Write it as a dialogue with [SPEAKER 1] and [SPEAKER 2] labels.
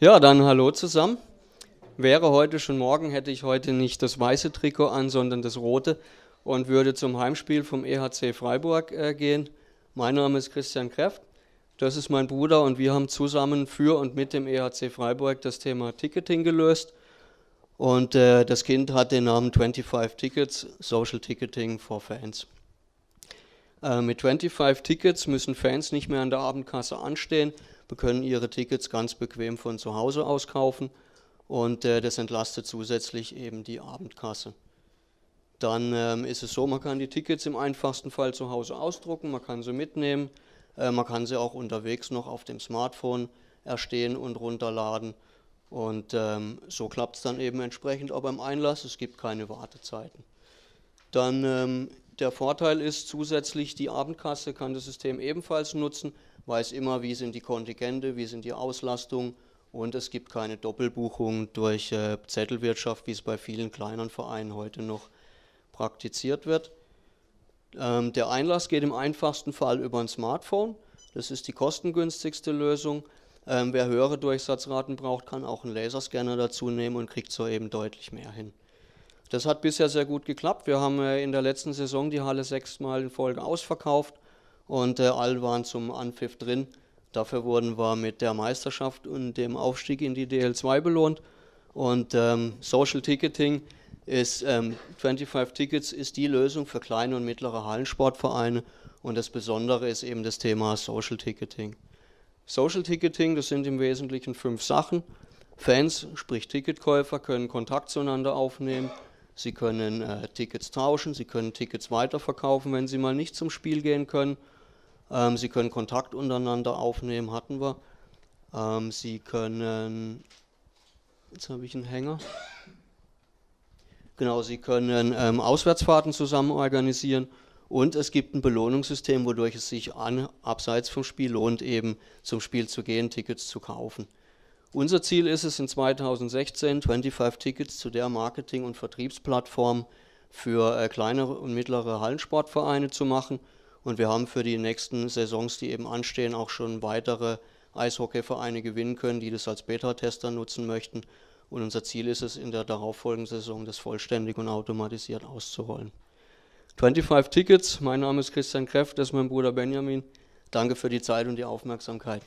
[SPEAKER 1] Ja, dann hallo zusammen. Wäre heute schon morgen, hätte ich heute nicht das weiße Trikot an, sondern das rote und würde zum Heimspiel vom EHC Freiburg äh, gehen. Mein Name ist Christian Kräft, das ist mein Bruder und wir haben zusammen für und mit dem EHC Freiburg das Thema Ticketing gelöst. Und äh, das Kind hat den Namen 25 Tickets, Social Ticketing for Fans. Äh, mit 25 Tickets müssen Fans nicht mehr an der Abendkasse anstehen, können ihre Tickets ganz bequem von zu Hause aus kaufen und äh, das entlastet zusätzlich eben die Abendkasse. Dann ähm, ist es so, man kann die Tickets im einfachsten Fall zu Hause ausdrucken, man kann sie mitnehmen, äh, man kann sie auch unterwegs noch auf dem Smartphone erstehen und runterladen. Und ähm, so klappt es dann eben entsprechend auch beim Einlass, es gibt keine Wartezeiten. Dann ähm, der Vorteil ist zusätzlich, die Abendkasse kann das System ebenfalls nutzen, weiß immer, wie sind die Kontingente, wie sind die Auslastung und es gibt keine Doppelbuchung durch äh, Zettelwirtschaft, wie es bei vielen kleineren Vereinen heute noch praktiziert wird. Ähm, der Einlass geht im einfachsten Fall über ein Smartphone. Das ist die kostengünstigste Lösung. Ähm, wer höhere Durchsatzraten braucht, kann auch einen Laserscanner dazu nehmen und kriegt so eben deutlich mehr hin. Das hat bisher sehr gut geklappt. Wir haben äh, in der letzten Saison die Halle sechsmal in Folge ausverkauft und äh, alle waren zum Anpfiff drin. Dafür wurden wir mit der Meisterschaft und dem Aufstieg in die DL2 belohnt. Und ähm, Social Ticketing ist, ähm, 25 Tickets ist die Lösung für kleine und mittlere Hallensportvereine. Und das Besondere ist eben das Thema Social Ticketing. Social Ticketing, das sind im Wesentlichen fünf Sachen. Fans, sprich Ticketkäufer, können Kontakt zueinander aufnehmen. Sie können äh, Tickets tauschen, sie können Tickets weiterverkaufen, wenn sie mal nicht zum Spiel gehen können. Ähm, sie können Kontakt untereinander aufnehmen, hatten wir. Ähm, sie können, jetzt habe ich einen Hänger. Genau, sie können ähm, Auswärtsfahrten zusammen organisieren und es gibt ein Belohnungssystem, wodurch es sich an, abseits vom Spiel lohnt, eben zum Spiel zu gehen, Tickets zu kaufen. Unser Ziel ist es in 2016 25 Tickets zu der Marketing- und Vertriebsplattform für äh, kleinere und mittlere Hallensportvereine zu machen und wir haben für die nächsten Saisons, die eben anstehen, auch schon weitere Eishockeyvereine gewinnen können, die das als Beta-Tester nutzen möchten. Und unser Ziel ist es, in der darauffolgenden Saison das vollständig und automatisiert auszurollen. 25 Tickets, mein Name ist Christian Kräft, das ist mein Bruder Benjamin. Danke für die Zeit und die Aufmerksamkeit.